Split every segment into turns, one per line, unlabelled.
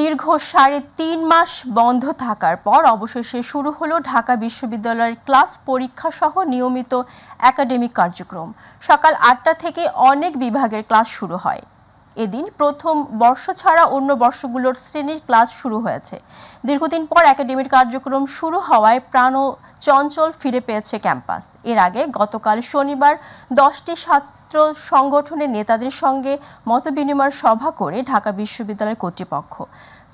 দীর্ঘ সাড়ে তিন মাস বন্ধ থাকার পর অবশেষে শুরু হলো ঢাকা বিশ্ববিদ্যালয়ের ক্লাস পরীক্ষা সহ নিয়মিত একাডেমিক কার্যক্রম সকাল আটটা থেকে অনেক বিভাগের ক্লাস শুরু হয় এদিন প্রথম বর্ষ ছাড়া অন্য বর্ষগুলোর শ্রেণীর ক্লাস শুরু হয়েছে দীর্ঘদিন পর একাডেমির কার্যক্রম শুরু হওয়ায় প্রাণ চঞ্চল ফিরে পেয়েছে ক্যাম্পাস এর আগে গতকাল শনিবার দশটি ছাত্র সংগঠনের নেতাদের সঙ্গে মতবিনিময় সভা করে ঢাকা বিশ্ববিদ্যালয় কর্তৃপক্ষ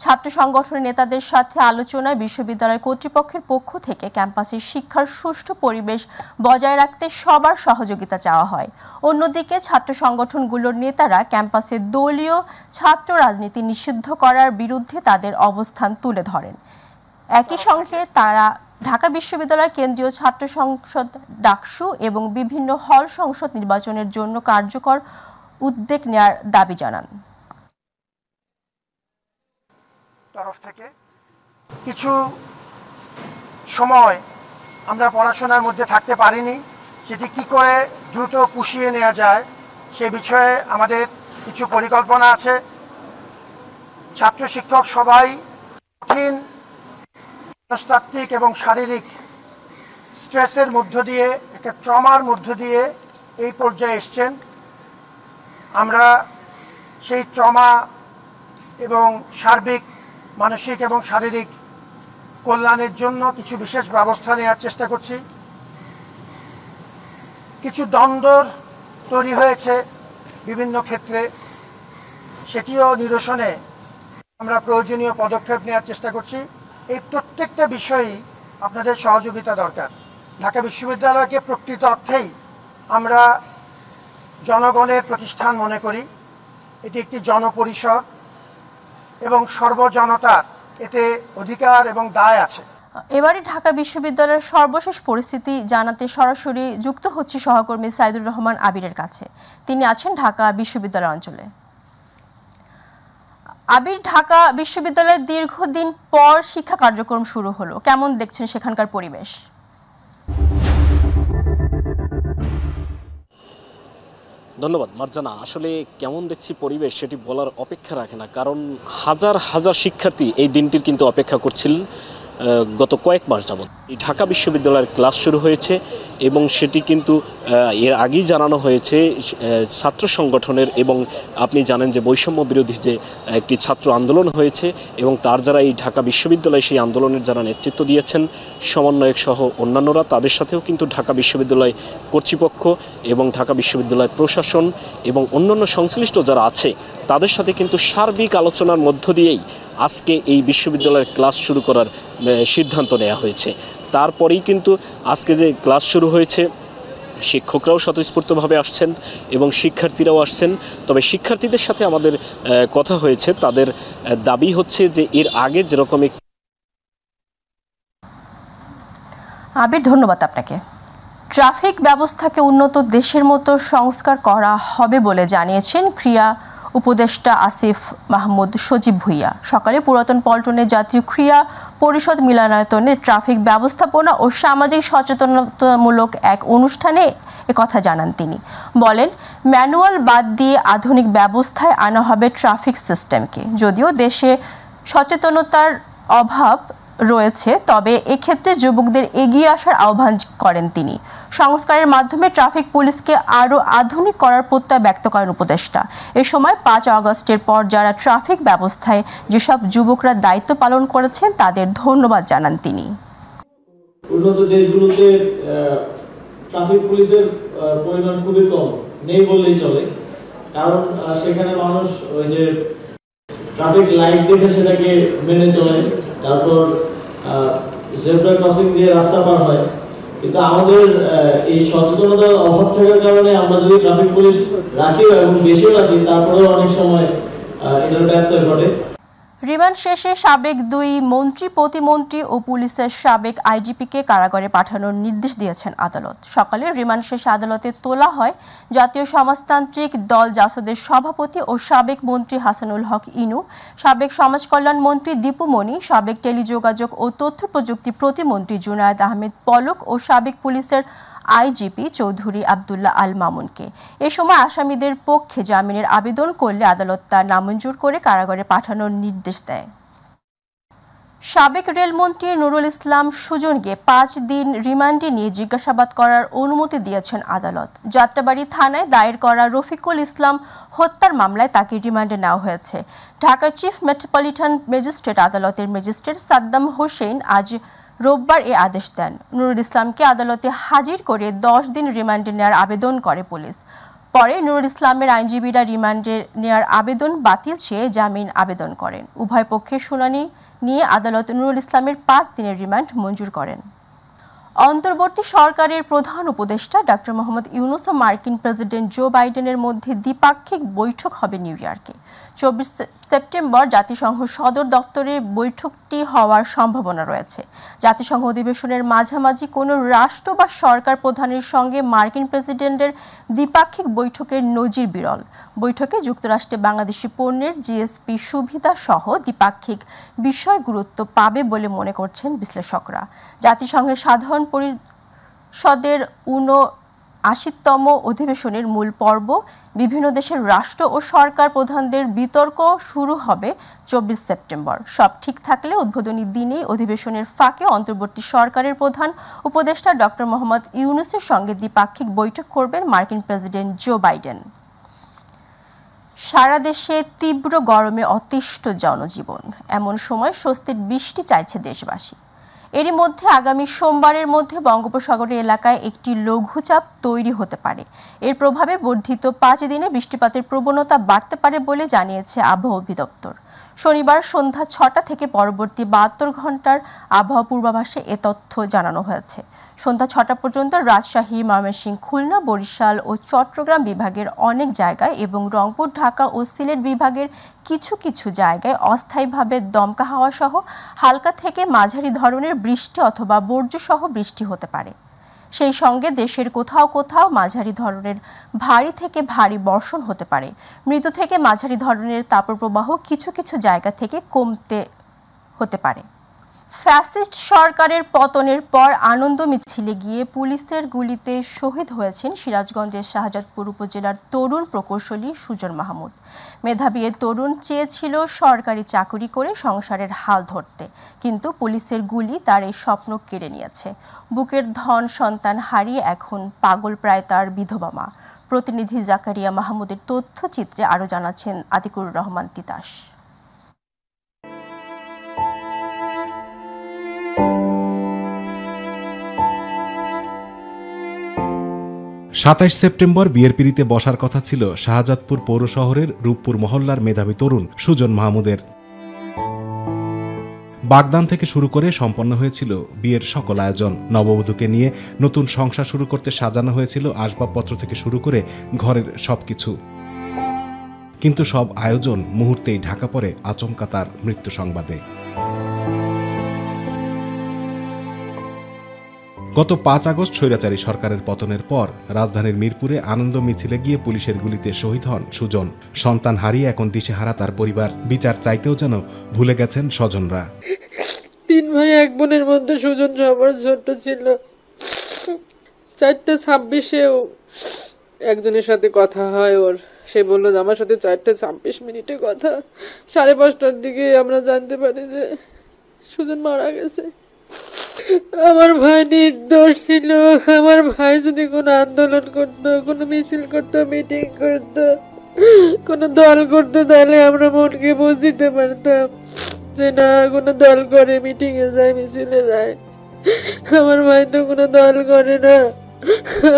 ছাত্র সংগঠনের নেতাদের সাথে আলোচনায় বিশ্ববিদ্যালয় কর্তৃপক্ষের পক্ষ থেকে ক্যাম্পাসের শিক্ষার সুষ্ঠু পরিবেশ বজায় রাখতে সবার সহযোগিতা চাওয়া হয় অন্যদিকে ছাত্র সংগঠনগুলোর নেতারা ক্যাম্পাসে দলীয় ছাত্র রাজনীতি নিষিদ্ধ করার বিরুদ্ধে তাদের অবস্থান তুলে ধরেন একই সঙ্গে তারা ঢাকা বিশ্ববিদ্যালয়ের কেন্দ্রীয় ছাত্র সংসদ ডাকসু এবং বিভিন্ন হল সংসদ নির্বাচনের জন্য কার্যকর উদ্যোগ নেয়ার দাবি জানান
তরফ থেকে কিছু সময় আমরা পড়াশোনার মধ্যে থাকতে পারিনি সেটি কি করে দ্রুত পুষিয়ে নেওয়া যায় সে বিষয়ে আমাদের কিছু পরিকল্পনা আছে ছাত্র শিক্ষক সবাই কঠিন মনস্তাত্ত্বিক এবং শারীরিক স্ট্রেসের মধ্য দিয়ে একটা ট্রমার মধ্য দিয়ে এই পর্যায়ে এসছেন আমরা সেই ট্রমা এবং সার্বিক মানসিক এবং শারীরিক কল্যাণের জন্য কিছু বিশেষ ব্যবস্থা নেওয়ার চেষ্টা করছি কিছু দ্বন্দ্বর তৈরি হয়েছে বিভিন্ন ক্ষেত্রে সেটিও নিরসনে আমরা প্রয়োজনীয় পদক্ষেপ নেওয়ার চেষ্টা করছি এই প্রত্যেকটা বিষয়েই আপনাদের সহযোগিতা দরকার ঢাকা বিশ্ববিদ্যালয়কে প্রকৃত অর্থেই আমরা জনগণের প্রতিষ্ঠান মনে করি এটি একটি জনপরিসর এবং সর্বজনতার এতে অধিকার এবং দায় আছে
এবারে ঢাকা বিশ্ববিদ্যালয়ের সর্বশেষ পরিস্থিতি জানাতে সরাসরি যুক্ত হচ্ছে সহকর্মী সাইদুর রহমান আবিরের কাছে তিনি আছেন ঢাকা বিশ্ববিদ্যালয় অঞ্চলে আবির ঢাকা বিশ্ববিদ্যালয়ের দীর্ঘদিন পর শিক্ষা কার্যক্রম শুরু হলো কেমন দেখছেন সেখানকার পরিবেশ
ধন্যবাদ মার্জানা আসলে কেমন দেখছি পরিবেশ সেটি বলার অপেক্ষা রাখে না কারণ হাজার হাজার শিক্ষার্থী এই দিনটির কিন্তু অপেক্ষা করছিলেন গত কয়েক মাস যাবৎ এই ঢাকা বিশ্ববিদ্যালয়ের ক্লাস শুরু হয়েছে এবং সেটি কিন্তু এর আগেই জানানো হয়েছে ছাত্র সংগঠনের এবং আপনি জানেন যে বৈষম্য বিরোধী যে একটি ছাত্র আন্দোলন হয়েছে এবং তার যারা এই ঢাকা বিশ্ববিদ্যালয়ে সেই আন্দোলনের যারা নেতৃত্ব দিয়েছেন সমন্বয়ক সহ অন্যান্যরা তাদের সাথেও কিন্তু ঢাকা বিশ্ববিদ্যালয় কর্তৃপক্ষ এবং ঢাকা বিশ্ববিদ্যালয় প্রশাসন এবং অন্যান্য সংশ্লিষ্ট যারা আছে তাদের সাথে কিন্তু সার্বিক আলোচনার মধ্য দিয়েই আজকে এই বিশ্ববিদ্যালয়ের ক্লাস শুরু করার সিদ্ধান্ত নেওয়া হয়েছে তারপরেই কিন্তু আজকে যে ক্লাস শুরু হয়েছে শিক্ষকরাও স্বতঃস্ফূর্তভাবে আসছেন এবং শিক্ষার্থীরাও আসছেন তবে শিক্ষার্থীদের সাথে আমাদের কথা হয়েছে তাদের দাবি হচ্ছে যে এর আগে যেরকম
আবির ধন্যবাদ আপনাকে ট্রাফিক ব্যবস্থাকে উন্নত দেশের মতো সংস্কার করা হবে বলে জানিয়েছেন ক্রিয়া উপদেষ্টা আসিফ মাহমুদ সজীব ভুইয়া সকালে পুরাতন পল্টনে জাতীয় ক্রিয়া পরিষদ মিলনায়তনে ট্রাফিক ব্যবস্থাপনা ও সামাজিক সচেতনতামূলক এক অনুষ্ঠানে কথা জানান তিনি বলেন ম্যানুয়াল বাদ দিয়ে আধুনিক ব্যবস্থায় আনা হবে ট্রাফিক সিস্টেমকে যদিও দেশে সচেতনতার অভাব রয়েছে তবে এক্ষেত্রে যুবকদের এগিয়ে আসার আহ্বান করেন তিনি সংস্কারের মাধ্যমে ট্রাফিক পুলিশকে আরও আধুনিক করার প্রত্যয় ব্যক্ত করেন উপদেষ্টা এ সময় পাঁচ অগস্টের পর যারা ট্রাফিক ব্যবস্থায় যেসব যুবকরা দায়িত্ব পালন করেছেন তাদের ধন্যবাদ জানান তিনি
উন্নত দেশগুলোতে ট্রাফিক পুলিশের পরিমাণ খুবই কম নেই বললেই চলে কারণ সেখানে মানুষ ওই যে ট্রাফিক লাইট দেখে সেটাকে মেনে চলে তারপর জেব্রা ক্রসিং দিয়ে রাস্তা পার হয় কিন্তু আমাদের এই সচেতনতার অভাব থাকার কারণে আমরা যদি ট্রাফিক পুলিশ রাখি এবং বেশিও রাখি তারপরেও অনেক সময় এটার ব্যর্থ ঘটে
রিমান্ড শেষে সাবেক দুই মন্ত্রী প্রতিমন্ত্রী ও পুলিশের সাবেক আইজিপিকে কারাগারে পাঠানোর নির্দেশ দিয়েছেন আদালত সকালে রিমান্ড শেষে আদালতে তোলা হয় জাতীয় সমাজতান্ত্রিক দল জাসদের সভাপতি ও সাবেক মন্ত্রী হাসানুল হক ইনু সাবেক সমাজ কল্যাণ মন্ত্রী দীপু মনি সাবেক টেলিযোগাযোগ ও তথ্য প্রযুক্তি প্রতিমন্ত্রী জুনায়েদ আহমেদ পলক ও সাবেক পুলিশের আইজিপি চৌধুরী আবদুল্লাহ আল মামুনকে এ সময় আসামিদের পক্ষে জামিনের আবেদন করলে আদালত তার নামঞ্জুর করে কারাগারে পাঠানোর নির্দেশ দেয় সাবেক রেলমন্ত্রী নুরুল ইসলাম সুজনকে পাঁচ দিন রিমান্ডে নিয়ে জিজ্ঞাসাবাদ করার অনুমতি দিয়েছেন আদালত যাত্রাবাড়ি থানায় দায়ের করা রফিকুল ইসলাম হত্যার মামলায় তাকে রিমান্ডে নেওয়া হয়েছে ঢাকার চিফ মেট্রোপলিটন ম্যাজিস্ট্রেট আদালতের ম্যাজিস্ট্রেট সাদ্দাম হোসেন আজ রোববার এ আদেশ দেন নুরুল ইসলামকে আদালতে হাজির করে দশ দিন রিমান্ডে নেওয়ার আবেদন করে পুলিশ পরে নুরুল ইসলামের আইনজীবীরা রিমান্ডে নেওয়ার আবেদন বাতিল চেয়ে জামিন আবেদন করেন উভয় পক্ষের শুনানি নিয়ে আদালত নুরুল ইসলামের পাঁচ দিনের রিমান্ড মঞ্জুর করেন অন্তর্বর্তী সরকারের প্রধান উপদেষ্টা ডক্টর মোহাম্মদ ইউনুস ও মার্কিন প্রেসিডেন্ট জো বাইডেনের মধ্যে দ্বিপাক্ষিক বৈঠক হবে নিউ ইয়র্কে চব্বিশ সেপ্টেম্বর জাতিসংঘ সদর দপ্তরে বৈঠকটি হওয়ার সম্ভাবনা রয়েছে জাতিসংঘ অধিবেশনের মাঝামাঝি কোনো রাষ্ট্র বা সরকার প্রধানের সঙ্গে মার্কিন প্রেসিডেন্টের দ্বিপাক্ষিক বৈঠকের নজির বিরল বৈঠকে যুক্তরাষ্ট্রে বাংলাদেশি পণ্যের জিএসপি সুবিধা সহ দ্বিপাক্ষিক বিষয় গুরুত্ব পাবে বলে মনে করছেন বিশ্লেষকরা জাতিসংঘের সাধারণ পরিষদের উন আশিতম অধিবেশনের মূল পর্ব বিভিন্ন দেশের রাষ্ট্র ও সরকার প্রধানদের বিতর্ক শুরু হবে চব্বিশ সেপ্টেম্বর সব ঠিক থাকলে উদ্বোধনী দিনেই অধিবেশনের ফাঁকে অন্তর্বর্তী সরকারের প্রধান উপদেষ্টা ডক্টর মোহাম্মদ ইউনুসের সঙ্গে দ্বিপাক্ষিক বৈঠক করবেন মার্কিন প্রেসিডেন্ট জো বাইডেন সারা দেশে তীব্র গরমে অতিষ্ঠ জনজীবন এমন সময় স্বস্তির বৃষ্টি চাইছে দেশবাসী এরই মধ্যে আগামী সোমবারের মধ্যে বঙ্গোপসাগরের এলাকায় একটি লঘুচাপ তৈরি হতে পারে এর প্রভাবে বর্ধিত পাঁচ দিনে বৃষ্টিপাতের প্রবণতা বাড়তে পারে বলে জানিয়েছে আবহাওয়া অধিদপ্তর শনিবার সন্ধ্যা ছটা থেকে পরবর্তী বাহাত্তর ঘন্টার আবহাওয়া পূর্বাভাসে এ তথ্য জানানো হয়েছে সন্ধ্যা ছটা পর্যন্ত রাজশাহী ময়মনসিংহ খুলনা বরিশাল ও চট্টগ্রাম বিভাগের অনেক জায়গায় এবং রংপুর ঢাকা ও সিলেট বিভাগের কিছু কিছু জায়গায় অস্থায়ীভাবে দমকা হাওয়া সহ হালকা থেকে মাঝারি ধরনের বৃষ্টি অথবা বর্জ্য সহ বৃষ্টি হতে পারে সেই সঙ্গে দেশের কোথাও কোথাও মাঝারি ধরনের ভারী থেকে ভারী বর্ষণ হতে পারে মৃদু থেকে মাঝারি ধরনের তাপপ্রবাহ কিছু কিছু জায়গা থেকে কমতে হতে পারে ফ্যাসিস্ট সরকারের পতনের পর আনন্দ মিছিলে গিয়ে পুলিশের গুলিতে শহীদ হয়েছেন সিরাজগঞ্জের শাহজাদপুর উপজেলার তরুণ প্রকৌশলী সুজন মাহমুদ মেধাবী এ তরুণ চেয়েছিল সরকারি চাকুরি করে সংসারের হাল ধরতে কিন্তু পুলিশের গুলি তার এই স্বপ্ন কেড়ে নিয়েছে বুকের ধন সন্তান হারিয়ে এখন পাগল প্রায় তার বিধবা মা প্রতিনিধি জাকারিয়া মাহমুদের তথ্যচিত্রে আরও জানাচ্ছেন আতিকুর রহমান তিতাস
সাতাইশ সেপ্টেম্বর বিয়ের পিড়িতে বসার কথা ছিল শাহজাদপুর পৌর শহরের রূপপুর মহল্লার মেধাবী তরুণ সুজন মাহমুদের বাগদান থেকে শুরু করে সম্পন্ন হয়েছিল বিয়ের সকল আয়োজন নববধূকে নিয়ে নতুন সংসার শুরু করতে সাজানো হয়েছিল আসবাবপত্র থেকে শুরু করে ঘরের সব কিছু কিন্তু সব আয়োজন মুহূর্তেই ঢাকা পড়ে আচমকা তার মৃত্যু সংবাদে গত পাঁচ আগস্ট স্বৈরাচারী সরকারের পতনের পর রাজধানীর মিরপুরে আনন্দ মিছিলে গিয়ে পুলিশের গুলিতে শহীদ হন সুজন সন্তান হারিয়ে এখন দিশেহারা তার পরিবার বিচার চাইতেও যেন ভুলে গেছেন স্বজনরা
তিন ভাই এক বোনের মধ্যে সুজন সবার ছোট ছিল চারটে ছাব্বিশেও একজনের সাথে কথা হয় ওর সে বললো আমার সাথে চারটে ছাব্বিশ মিনিটে কথা সাড়ে পাঁচটার দিকে আমরা জানতে পারি যে সুজন মারা গেছে আমার ভাই নির্দোষ ছিল আমার ভাই যদি কোনো আন্দোলন করত কোনো মিছিল করত মিটিং করত কোনো দল করত তাহলে আমরা মনকে বোঝ দিতে পারতাম যে না কোনো দল করে মিটিংয়ে যায় মিছিলে যায় আমার ভাই তো কোনো দল করে না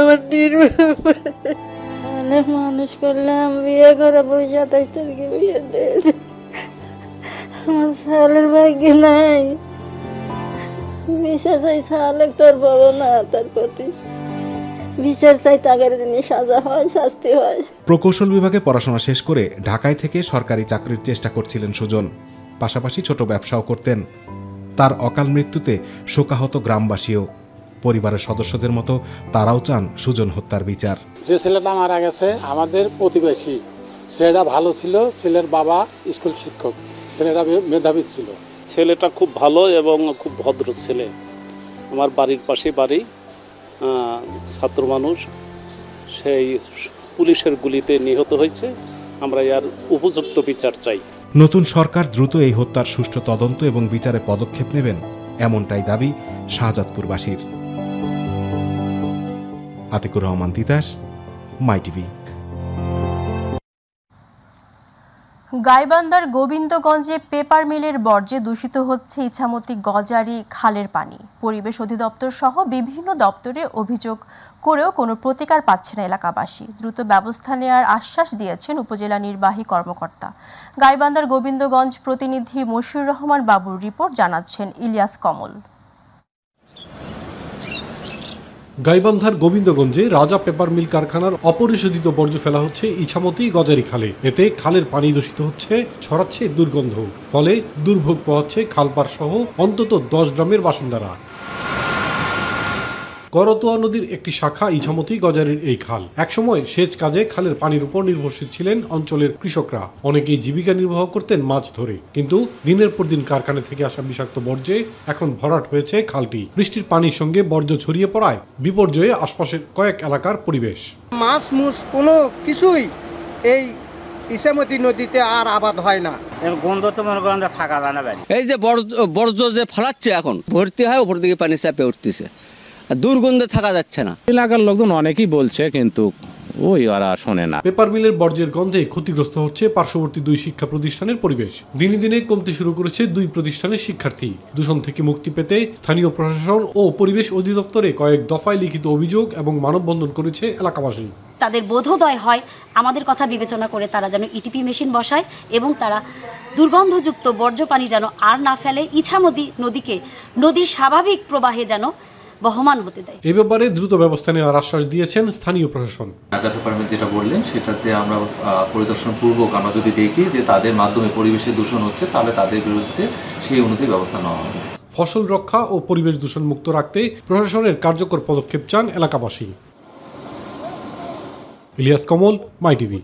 আমার নির্ভর মানুষ করলাম বিয়ে করা বই সাতাশ তারিখে বিয়ে দেয় আমার সালের ভাগ্যে নাই বিচার চাইছে অনেক তোর বলো না তার প্রতি বিচার চাই তাদের দিনে সাজা হয় শাস্তি হয়
প্রকৌশল বিভাগে পড়াশোনা শেষ করে ঢাকায় থেকে সরকারি চাকরির চেষ্টা করছিলেন সুজন পাশাপাশি ছোট ব্যবসাও করতেন তার অকাল মৃত্যুতে শোকাহত গ্রামবাসীও পরিবারের সদস্যদের মতো তারাও চান সুজন হত্যার বিচার
যে ছেলেটা মারা গেছে আমাদের প্রতিবেশী ছেলেটা ভালো ছিল ছেলের বাবা স্কুল শিক্ষক ছেলেটা
মেধাবী ছিল ছেলেটা খুব ভালো এবং খুব ভদ্র ছেলে আমার বাড়ির পাশে বাড়ি ছাত্র মানুষ সেই পুলিশের গুলিতে নিহত হয়েছে আমরা ইয়ার উপযুক্ত বিচার চাই
নতুন সরকার দ্রুত এই হত্যার সুষ্ঠু তদন্ত এবং বিচারে পদক্ষেপ নেবেন এমনটাই দাবি শাহজাদপুরবাসীর আতিকুর রহমান তিতাস মাই টিভি
গাইবান্দার গোবিন্দগঞ্জে পেপার মিলের বর্জ্যে দূষিত হচ্ছে ইছামতি গজারি খালের পানি পরিবেশ অধিদপ্তর সহ বিভিন্ন দপ্তরে অভিযোগ করেও কোনো প্রতিকার পাচ্ছে না এলাকাবাসী দ্রুত ব্যবস্থা নেওয়ার আশ্বাস দিয়েছেন উপজেলা নির্বাহী কর্মকর্তা গাইবান্দার গোবিন্দগঞ্জ প্রতিনিধি মশিউর রহমান বাবুর রিপোর্ট জানাচ্ছেন ইলিয়াস কমল
গাইবান্ধার গোবিন্দগঞ্জে রাজা পেপার মিল কারখানার অপরিশোধিত বর্জ্য ফেলা হচ্ছে ইছামতি গজারি খালে এতে খালের পানি দূষিত হচ্ছে ছড়াচ্ছে দুর্গন্ধ ফলে দুর্ভোগ পোহাচ্ছে খালপার সহ অন্তত দশ গ্রামের বাসিন্দারা করতোয়া নদীর একটি শাখা ইছামতি গজারের এই খাল একসময় সেচ কাজে খালের পানির উপর নির্ভরশীল ছিলেন অঞ্চলের কৃষকরা অনেকেই জীবিকা নির্বাহ করতেন মাছ ধরে কিন্তু দিনের পর দিন কারখানা থেকে আসা বিষাক্ত বর্জ্যে এখন ভরাট হয়েছে খালটি বৃষ্টির পানির সঙ্গে বর্জ্য ছড়িয়ে পড়ায় বিপর্যয়ে আশপাশের কয়েক এলাকার পরিবেশ
মাছ মুস কোনো
কিছুই এই ইসামতি নদীতে আর আবাদ হয় না গন্ধ তো মনে করেন থাকা যায় না এই যে বর্জ্য যে ফলাচ্ছে এখন ভর্তি হয় ওপর দিকে পানি চাপে উঠতেছে দুর্গন্ধে থাকা যাচ্ছে না এলাকার লোকজন অনেকেই বলছে কিন্তু ওই ওরা শোনে না
পেপার মিলের বর্জ্যের গন্ধে ক্ষতিগ্রস্ত হচ্ছে পার্শ্ববর্তী দুই শিক্ষা প্রতিষ্ঠানের পরিবেশ দিনে দিনে কমতে শুরু করেছে দুই প্রতিষ্ঠানের শিক্ষার্থী দূষণ থেকে মুক্তি পেতে স্থানীয় প্রশাসন ও পরিবেশ অধিদপ্তরে কয়েক দফায় লিখিত অভিযোগ এবং মানববন্ধন করেছে এলাকাবাসী
তাদের বোধোদয় হয় আমাদের কথা বিবেচনা করে তারা যেন ইটিপি মেশিন বসায় এবং তারা দুর্গন্ধযুক্ত বর্জ্য পানি যেন আর না ফেলে ইছামতি নদীকে নদীর স্বাভাবিক প্রবাহে যেন বহমান হতে দেয়
এ ব্যাপারে দ্রুত ব্যবস্থা নেওয়ার আশ্বাস দিয়েছেন স্থানীয় প্রশাসন
নাজা ডিপার্টমেন্ট যেটা বললেন সেটাতে আমরা পরিদর্শন পূর্বক আমরা যদি দেখি যে তাদের মাধ্যমে পরিবেশে দূষণ হচ্ছে তাহলে তাদের বিরুদ্ধে সেই অনুযায়ী ব্যবস্থা নেওয়া হবে
ফসল রক্ষা ও পরিবেশ দূষণ মুক্ত রাখতে প্রশাসনের কার্যকর পদক্ষেপ চান এলাকাবাসী ইলিয়াস কমল
মাই টিভি